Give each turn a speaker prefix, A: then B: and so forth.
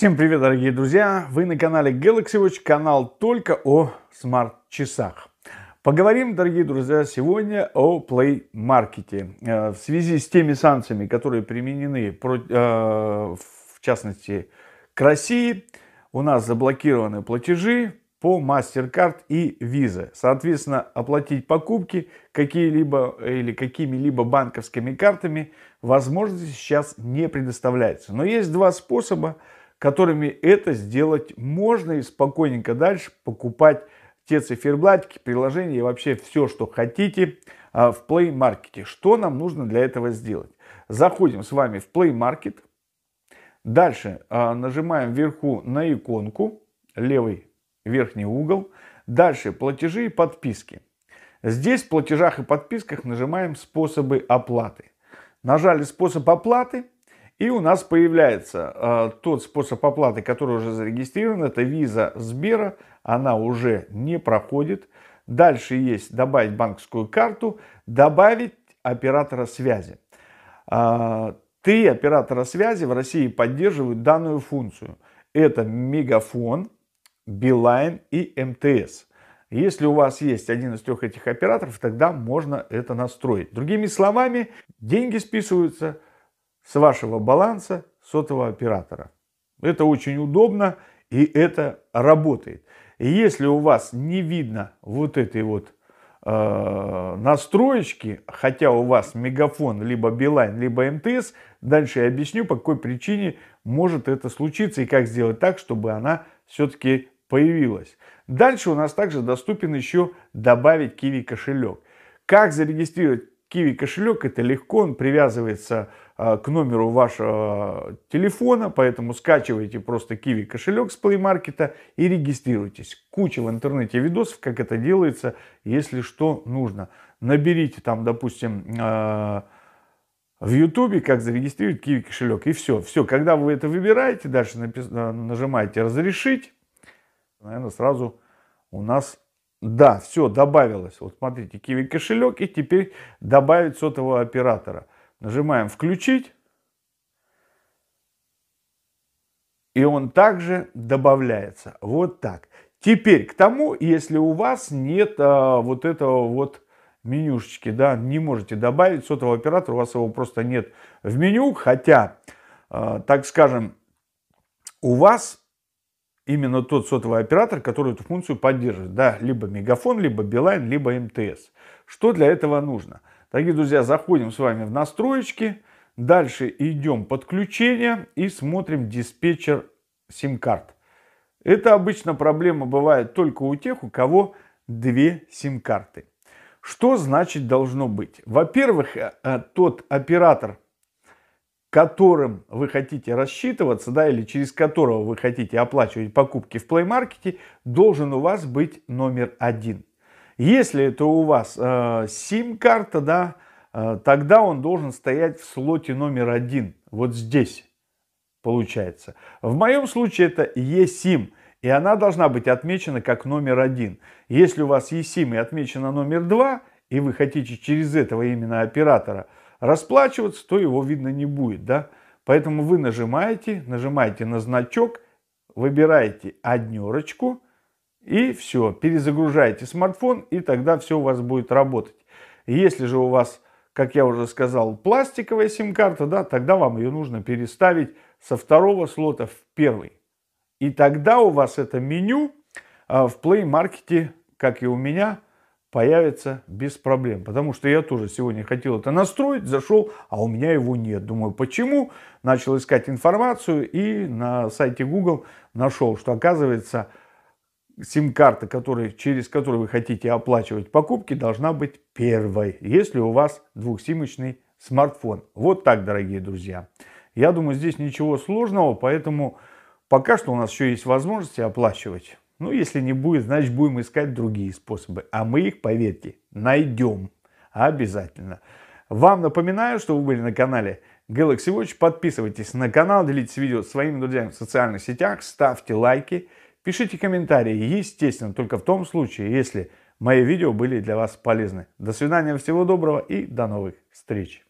A: Всем привет, дорогие друзья! Вы на канале Galaxy Watch, канал только о смарт-часах. Поговорим, дорогие друзья, сегодня о Play Market. Э, в связи с теми санкциями, которые применены, э, в частности, к России, у нас заблокированы платежи по MasterCard и Visa. Соответственно, оплатить покупки какие-либо или какими-либо банковскими картами возможности сейчас не предоставляется. Но есть два способа – которыми это сделать можно и спокойненько дальше покупать те циферблатики, приложения и вообще все, что хотите а, в Play Market. Что нам нужно для этого сделать? Заходим с вами в Play Market. Дальше а, нажимаем вверху на иконку, левый верхний угол. Дальше платежи и подписки. Здесь в платежах и подписках нажимаем способы оплаты. Нажали способ оплаты – и у нас появляется э, тот способ оплаты, который уже зарегистрирован. Это виза Сбера. Она уже не проходит. Дальше есть добавить банковскую карту, добавить оператора связи. Э, три оператора связи в России поддерживают данную функцию. Это Мегафон, Билайн и МТС. Если у вас есть один из трех этих операторов, тогда можно это настроить. Другими словами, деньги списываются с вашего баланса сотового оператора. Это очень удобно и это работает. И если у вас не видно вот этой вот э, настроечки, хотя у вас мегафон либо Билайн, либо МТС, дальше я объясню, по какой причине может это случиться и как сделать так, чтобы она все-таки появилась. Дальше у нас также доступен еще добавить Kiwi кошелек. Как зарегистрировать Kiwi кошелек это легко, он привязывается а, к номеру вашего телефона, поэтому скачивайте просто Kiwi кошелек с Play Market и регистрируйтесь. Куча в интернете видосов, как это делается, если что нужно. Наберите там, допустим, а, в Ютубе, как зарегистрировать Kiwi кошелек и все. Все, когда вы это выбираете, дальше а, нажимаете разрешить, наверное, сразу у нас да, все, добавилось. Вот смотрите, киви кошелек и теперь добавить сотового оператора. Нажимаем включить. И он также добавляется. Вот так. Теперь к тому, если у вас нет а, вот этого вот менюшечки, да, не можете добавить сотового оператора, у вас его просто нет в меню, хотя, а, так скажем, у вас именно тот сотовый оператор, который эту функцию поддерживает. Да, либо Мегафон, либо Билайн, либо МТС. Что для этого нужно? Дорогие друзья, заходим с вами в настройки, дальше идем подключение и смотрим диспетчер сим-карт. Это обычно проблема бывает только у тех, у кого две сим-карты. Что значит должно быть? Во-первых, э, э, тот оператор, которым вы хотите рассчитываться, да, или через которого вы хотите оплачивать покупки в Play Market, должен у вас быть номер один. Если это у вас э, сим-карта, да, э, тогда он должен стоять в слоте номер один, вот здесь получается. В моем случае это eSIM, и она должна быть отмечена как номер один. Если у вас eSIM и отмечена номер два, и вы хотите через этого именно оператора – расплачиваться, то его видно не будет, да. Поэтому вы нажимаете, нажимаете на значок, выбираете однерочку и все, перезагружаете смартфон и тогда все у вас будет работать. Если же у вас, как я уже сказал, пластиковая сим-карта, да, тогда вам ее нужно переставить со второго слота в первый. И тогда у вас это меню а, в Play Market, как и у меня, появится без проблем. Потому что я тоже сегодня хотел это настроить, зашел, а у меня его нет. Думаю, почему? Начал искать информацию и на сайте Google нашел, что оказывается сим-карта, который, через которую вы хотите оплачивать покупки, должна быть первой, если у вас двухсимочный смартфон. Вот так, дорогие друзья. Я думаю, здесь ничего сложного, поэтому пока что у нас еще есть возможности оплачивать. Ну, если не будет, значит, будем искать другие способы. А мы их, поверьте, найдем обязательно. Вам напоминаю, что вы были на канале Galaxy Watch. Подписывайтесь на канал, делитесь видео своими друзьями в социальных сетях, ставьте лайки, пишите комментарии. Естественно, только в том случае, если мои видео были для вас полезны. До свидания, всего доброго и до новых встреч.